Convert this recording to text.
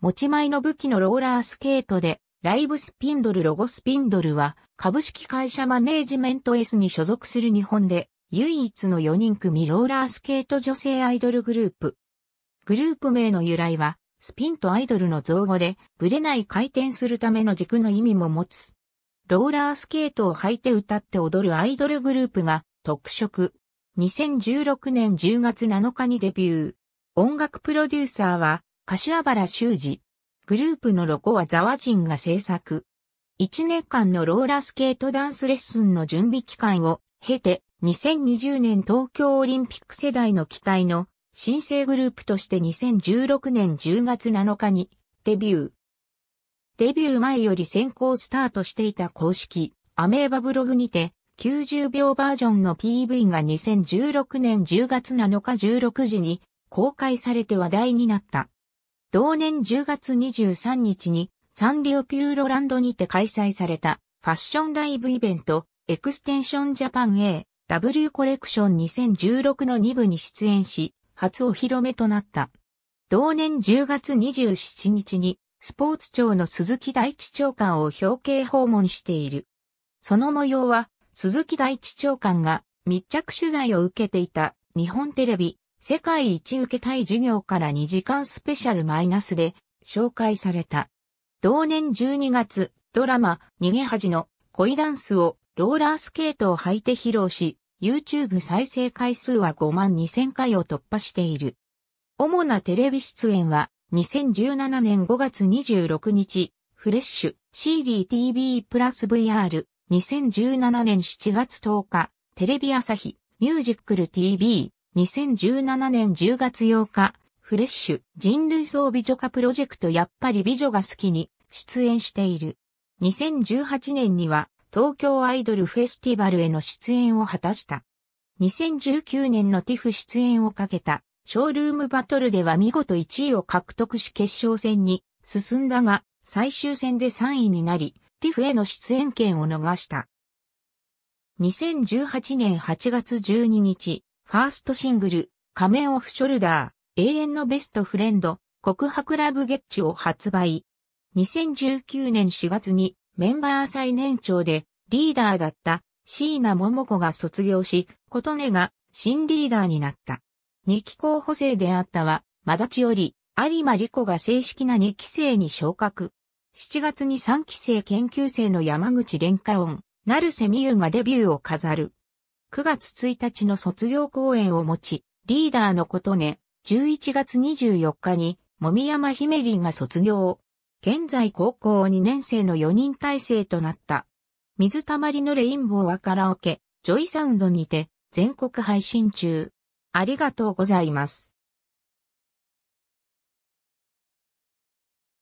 持ち前の武器のローラースケートで、ライブスピンドルロゴスピンドルは、株式会社マネージメント S に所属する日本で、唯一の4人組ローラースケート女性アイドルグループ。グループ名の由来は、スピンとアイドルの造語で、ブレない回転するための軸の意味も持つ。ローラースケートを履いて歌って踊るアイドルグループが、特色。2016年10月7日にデビュー。音楽プロデューサーは、柏原修司。グループのロゴはザワチンが制作。1年間のローラースケートダンスレッスンの準備期間を経て、2020年東京オリンピック世代の期待の新生グループとして2016年10月7日にデビュー。デビュー前より先行スタートしていた公式アメーバブログにて90秒バージョンの PV が2016年10月7日16時に公開されて話題になった。同年10月23日にサンリオピューロランドにて開催されたファッションライブイベントエクステンションジャパン A W コレクション2016の2部に出演し初お披露目となった。同年10月27日にスポーツ庁の鈴木大地長官を表敬訪問している。その模様は鈴木大地長官が密着取材を受けていた日本テレビ世界一受けたい授業から2時間スペシャルマイナスで紹介された。同年12月、ドラマ、逃げ恥の恋ダンスをローラースケートを履いて披露し、YouTube 再生回数は5万2000回を突破している。主なテレビ出演は、2017年5月26日、フレッシュ、c d TV プラス VR、2017年7月10日、テレビ朝日、ミュージックル TV、2017年10月8日、フレッシュ人類層美女化プロジェクトやっぱり美女が好きに出演している。2018年には東京アイドルフェスティバルへの出演を果たした。2019年の TIFF 出演をかけたショールームバトルでは見事1位を獲得し決勝戦に進んだが最終戦で3位になり TIFF への出演権を逃した。2018年8月12日、ファーストシングル、仮面オフショルダー、永遠のベストフレンド、告白ラブゲッチを発売。2019年4月にメンバー最年長でリーダーだった椎名桃子が卒業し、琴音が新リーダーになった。二期候補生であったは、まだちより有馬理子が正式な2期生に昇格。7月に3期生研究生の山口蓮華音、成瀬美優がデビューを飾る。9月1日の卒業公演を持ち、リーダーのことね、11月24日に、もみやまひめりが卒業。現在高校2年生の4人体制となった。水たまりのレインボーはカラオケ、ジョイサウンドにて、全国配信中。ありがとうございます。